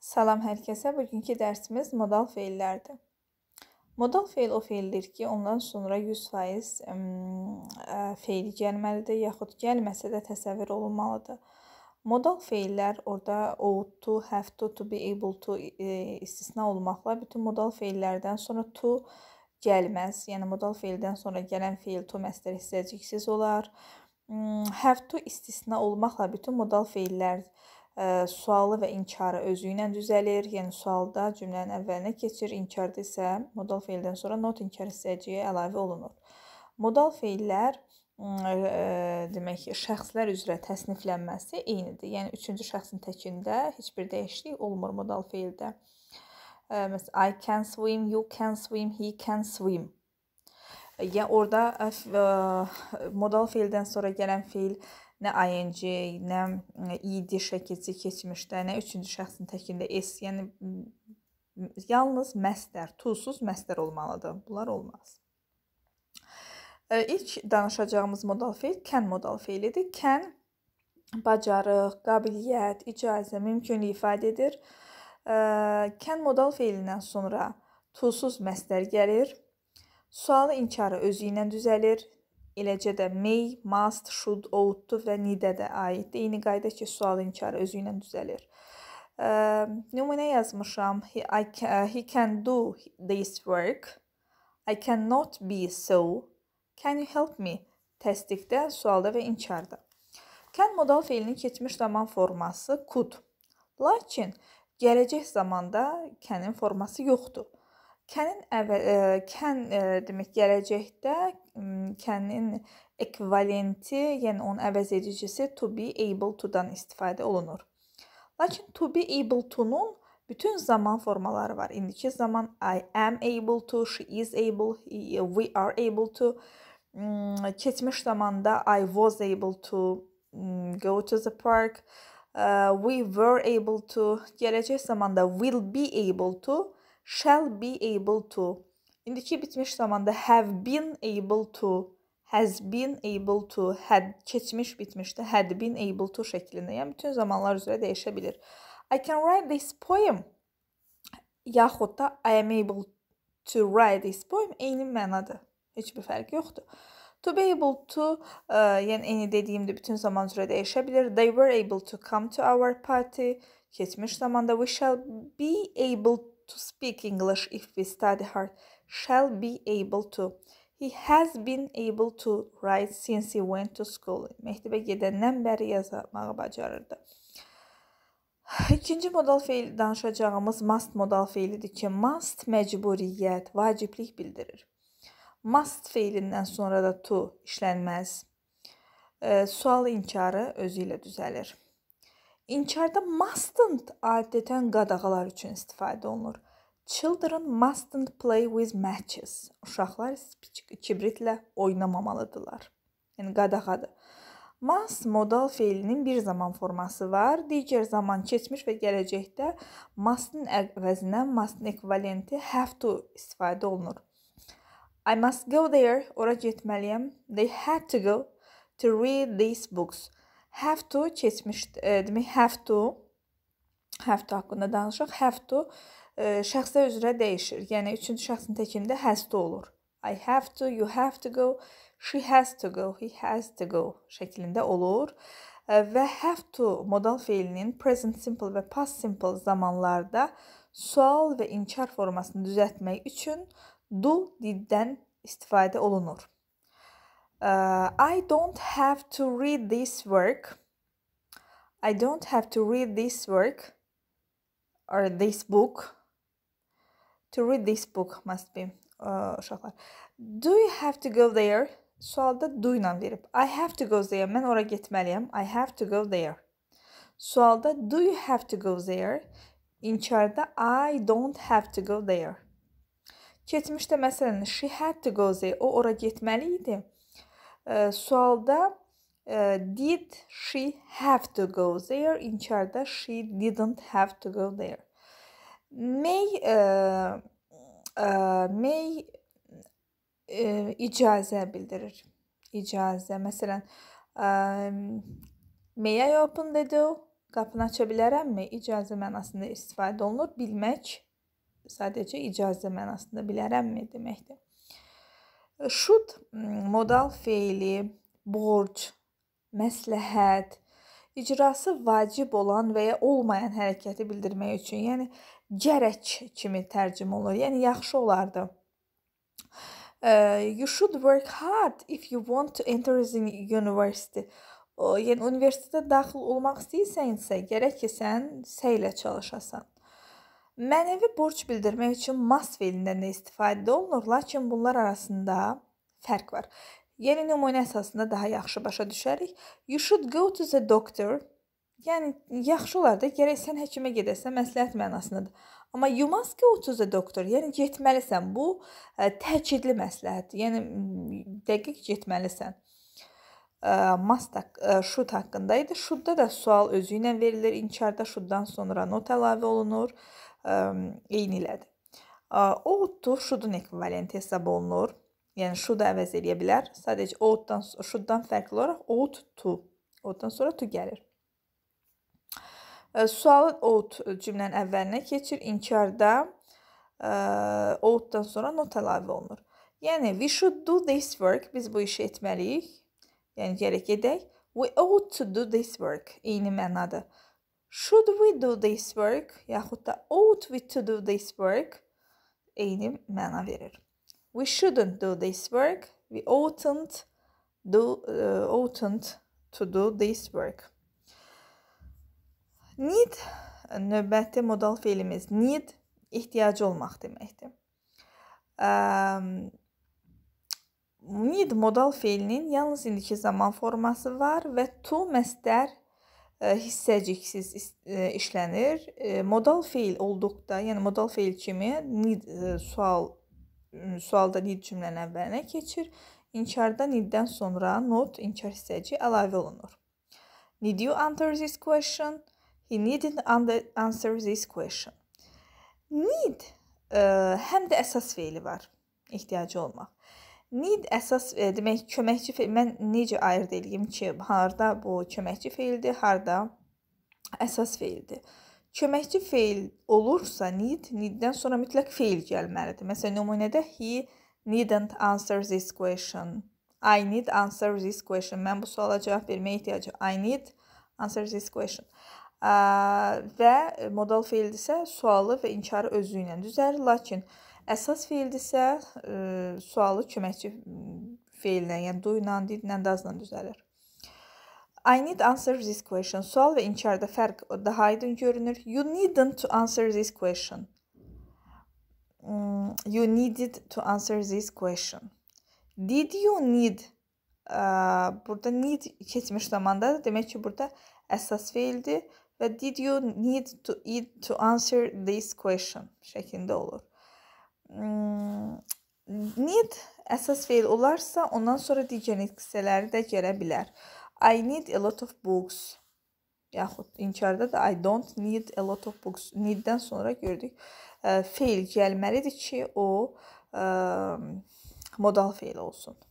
Salam hər kəsə. Bugünkü dərsimiz modal feillərdir. Modal feil o feildir ki, ondan sonra 100% feil gəlməlidir, yaxud gəlməsə də təsəvvür olunmalıdır. Modal feillər orada ought to, have to, to be able to e, istisna olmaqla bütün modal feillərdən sonra to gəlməz. Yəni modal feildən sonra gələn feil to məster hissəcəksiz olar. Have to istisna olmaqla bütün modal feillər ə, sualı və inkarı özü ilə düzəlir. Yəni sualda cümlənin əvvəlinə keçir, inkarda isə modal feildən sonra not inkar hissəciyə əlavə olunur. Modal feillər ə, demək şəxslər üzrə təsniflənməsi eynidir. Yəni üçüncü şəxsin təkində heç bir dəyişiklik olmur modal feildə. Məsələn, I can swim, you can swim, he can swim. Yəni orada ə, modal feildən sonra gələn feil ə, nə ing, nə id e şəkilçi keçmişdə, nə üçüncü şəxsin təkində s, yəni yalnız məstər, tusuz məstər olmalıdır. Bunlar olmaz. İlk danışacağımız modal feil can modal feilidir. Can bacarıq, qabiliyyət, icazə, mümkünlük ifadə edir. Can modal feilindən sonra tusuz məstər gəlir. Sualı inkarı özü ilə düzəlir eləcə də may, must, should, ought-du və need-ə də aiddir. Eyni qayda ki, sual inkarı özü ilə düzəlir. Ə, nümunə yazmışam. He, I, uh, he can do this work. I cannot be so. Can you help me? Təsdiqdə, sualda və inkarda. Can modal feilinin keçmiş zaman forması could. Lakin gələcək zamanda can-in forması yoxdur. Kənin əvə, e, kən e, demək gələcəkdə kənin ekvivalenti, yəni onun əvəz edicisi to be able to-dan istifadə olunur. Lakin to be able to-nun bütün zaman formaları var. İndiki zaman I am able to, she is able, we are able to. Keçmiş zamanda I was able to go to the park, e, we were able to. Gələcək zamanda will be able to Shall be able to. İndiki bitmiş zamanda have been able to, has been able to, had keçmiş bitmişdə had been able to şəklində, yəni bütün zamanlar üzrə dəyişə bilir. I can write this poem. Yaxud da I am able to write this poem eyni mənadır. Heç bir fərqi yoxdur. To be able to, ə, e, yəni eyni dediyimdə bütün zaman üzrə dəyişə bilir. They were able to come to our party. Keçmiş zamanda we shall be able to speak English if we study hard shall be able to. He has been able to write since he went to school. Məktəbə gedəndən bəri yazmağı bacarırdı. İkinci modal feil danışacağımız must modal feilidir ki, must məcburiyyət, vaciblik bildirir. Must feilindən sonra da to işlənməz. E, sual inkarı özü ilə düzəlir. İnkarda mustn't adətən qadağalar üçün istifadə olunur. Children mustn't play with matches. Uşaqlar kibritlə oynamamalıdırlar. Yəni qadağadır. Must modal feilinin bir zaman forması var. Digər zaman keçmiş və gələcəkdə must-ın əvəzinə must-ın ekvivalenti have to istifadə olunur. I must go there. Ora getməliyəm. They had to go to read these books have to keçmiş e, demək have to have to haqqında danışaq. Have to e, şəxsə üzrə dəyişir. Yəni üçüncü şəxsin təkində has to olur. I have to, you have to go, she has to go, he has to go şəklində olur. E, və have to modal feilinin present simple və past simple zamanlarda sual və inkar formasını düzəltmək üçün do, diddən istifadə olunur. Uh, I don't have to read this work. I don't have to read this work or this book. To read this book must be uh, uşaqlar. Do you have to go there? Sualda do ilə verib. I have to go there. Mən ora getməliyəm. I have to go there. Sualda do you have to go there? İnkarda I don't have to go there. Keçmişdə məsələn she had to go there. O ora getməli idi sualda e, did she have to go there? İçəridə she didn't have to go there. May ə, e, ə, e, may ə, icazə bildirir. İcazə. Məsələn, ə, may I open the door? Qapını aça bilərəmmi? İcazə mənasında istifadə olunur. Bilmək sadəcə icazə mənasında bilərəmmi deməkdir. Should mm, modal feili, borc, məsləhət, icrası vacib olan və ya olmayan hərəkəti bildirmək üçün, yəni gərək kimi tərcümə olunur. Yəni yaxşı olardı. You should work hard if you want to enter the university. Yəni universitetə daxil olmaq istəyirsənsə, gərək ki sən səylə çalışasan. Mənəvi borc bildirmək üçün must feilindən də istifadə olunur, lakin bunlar arasında fərq var. Yeni nümunə əsasında daha yaxşı başa düşərik. You should go to the doctor. Yəni yaxşı olar da, gərək sən həkimə gedəsən, məsləhət mənasındadır. Amma you must go to the doctor. Yəni getməlisən. Bu təkidli məsləhətdir. Yəni dəqiq getməlisən must should haqqında idi. Should-da da sual özü ilə verilir. İnkarda should-dan sonra not əlavə olunur eynilədir. O oddur şudun ekvivalenti hesab olunur. Yəni şudu əvəz edə bilər. Sadəcə oddan şuddan fərqli olaraq od tu. Oddan sonra tu gəlir. E, Sualı od cümlənin əvvəlinə keçir. İnkarda e, oddan sonra not əlavə olunur. Yəni we should do this work. Biz bu işi etməliyik. Yəni gərək edək. We ought to do this work. Eyni mənadır. Should we do this work? Yaxud da ought we to do this work? Eyni məna verir. We shouldn't do this work. We oughtn't do uh, oughtn't to do this work. Need növbəti modal feilimiz need ehtiyacı olmaq deməkdir. Um, need modal feilinin yalnız indiki zaman forması var və to məstər E, hissəciksiz e, işlənir. E, modal feil olduqda, yəni modal feil kimi need sual sualda need cümlənin əvvəlinə keçir. İnkarda need-dən sonra not inkar hissəci əlavə olunur. Need you answer this question? He needn't answer this question. Need ə, həm də əsas feili var. Ehtiyacı olmaq. Need əsas e, demək köməkçi feil. Mən necə ayırd eləyim ki, harda bu köməkçi feildir, harda əsas feildir. Köməkçi feil olursa need, need-dən sonra mütləq feil gəlməlidir. Məsələn, nümunədə he needn't answer this question. I need answer this question. Mən bu suala cavab verməyə ehtiyacım. I need answer this question. Və modal feildirsə, sualı və inkarı özü ilə düzəlir, lakin Əsas feildirsə, e, sualı köməkçi feillə, yəni do ilə, did ilə, does ilə düzəlir. I need answer this question. Sual və inkarda fərq daha aydın görünür. You needn't to answer this question. Mm, you needed to answer this question. Did you need e, burada need keçmiş zamanda demək ki, burada əsas feildir və did you need to eat to answer this question şəklində olur. Need əsas feil olarsa, ondan sonra digər hissələri də gələ bilər. I need a lot of books. Yaxud inkarda da I don't need a lot of books. Need-dən sonra gördük. Feil gəlməlidir ki, o ə, modal feil olsun.